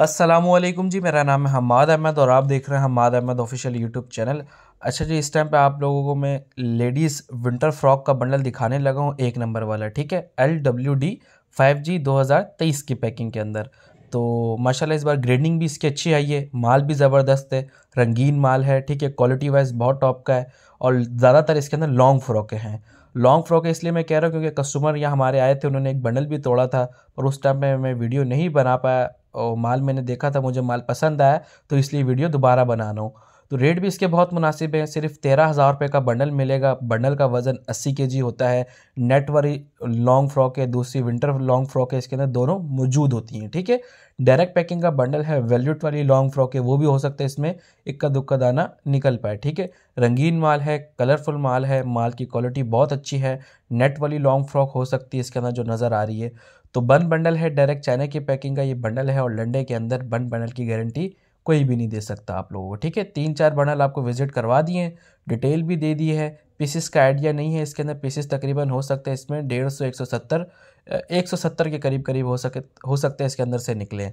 असलम जी मेरा नाम है हमाद अहमद और आप देख रहे हैं Hamad Ahmad official YouTube channel अच्छा जी इस टाइम पे आप लोगों को मैं लेडीज़ विंटर फ्रॉक का बंडल दिखाने लगा हूँ एक नंबर वाला ठीक है L W D five G दो हज़ार तेईस की पैकिंग के अंदर तो माशाल्लाह इस बार ग्रेडिंग भी इसकी अच्छी आई है माल भी ज़बरदस्त है रंगीन माल है ठीक है क्वालिटी वाइज बहुत टॉप का है और ज़्यादातर इसके अंदर लॉन्ग फ्रॉकें हैं लॉन्ग फ्रॉक है इसलिए मैं कह रहा हूँ क्योंकि कस्टमर यहाँ हमारे आए थे उन्होंने एक बंडल भी तोड़ा था और उस टाइम पे मैं वीडियो नहीं बना पाया और माल मैंने देखा था मुझे माल पसंद आया तो इसलिए वीडियो दोबारा बना रहा हूँ तो रेट भी इसके बहुत मुनासिब है सिर्फ तेरह हज़ार रुपये का बंडल मिलेगा बंडल का वज़न अस्सी के जी होता है नेट वाली लॉन्ग फ्रॉक है दूसरी विंटर लॉन्ग फ्रॉक है इसके अंदर दोनों मौजूद होती हैं ठीक है डायरेक्ट पैकिंग का बंडल है वेल्यूट वाली लॉन्ग फ्रॉक है वो भी हो सकता है इसमें इक्का दुक्का दाना निकल पाए ठीक है रंगीन माल है कलरफुल माल है माल की क्वालिटी बहुत अच्छी है नेट वाली लॉन्ग फ्रॉक हो सकती है इसके अंदर जो नज़र आ रही है तो बन बंडल है डायरेक्ट चाइना की पैकिंग का ये बंडल है और लंडे के अंदर बन बंडल की गारंटी कोई भी नहीं दे सकता आप लोगों को ठीक है तीन चार बर्नल आपको विजिट करवा दिए हैं डिटेल भी दे दी है पीसेस का आइडिया नहीं है इसके अंदर पीसेस तकरीबन हो सकते हैं इसमें डेढ़ सौ एक सौ सत्तर एक सौ सत्तर के करीब करीब हो सके हो सकते हैं इसके अंदर से निकले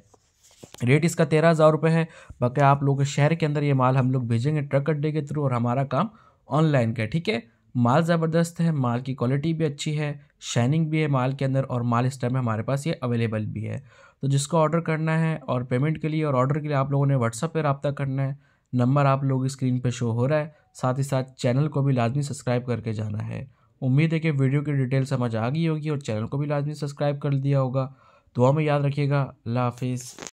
रेट इसका तेरह हज़ार रुपये है बाकी आप लोग शहर के अंदर ये माल हम लोग भेजेंगे ट्रक अड्डे के थ्रू और हमारा काम ऑनलाइन का ठीक है माल ज़बरदस्त है माल की क्वालिटी भी अच्छी है शाइनिंग भी है माल के अंदर और माल इस टाइम में हमारे पास ये अवेलेबल भी है तो जिसको ऑर्डर करना है और पेमेंट के लिए और ऑर्डर के लिए आप लोगों ने व्हाट्सअप पर रबता करना है नंबर आप लोग स्क्रीन पर शो हो रहा है साथ ही साथ चैनल को भी लाजमी सब्सक्राइब करके जाना है उम्मीद है कि वीडियो की डिटेल समझ आ गई होगी और चैनल को भी लाजमी सब्सक्राइब कर दिया होगा दुआ में याद रखिएगा अल्लाह हाफिज़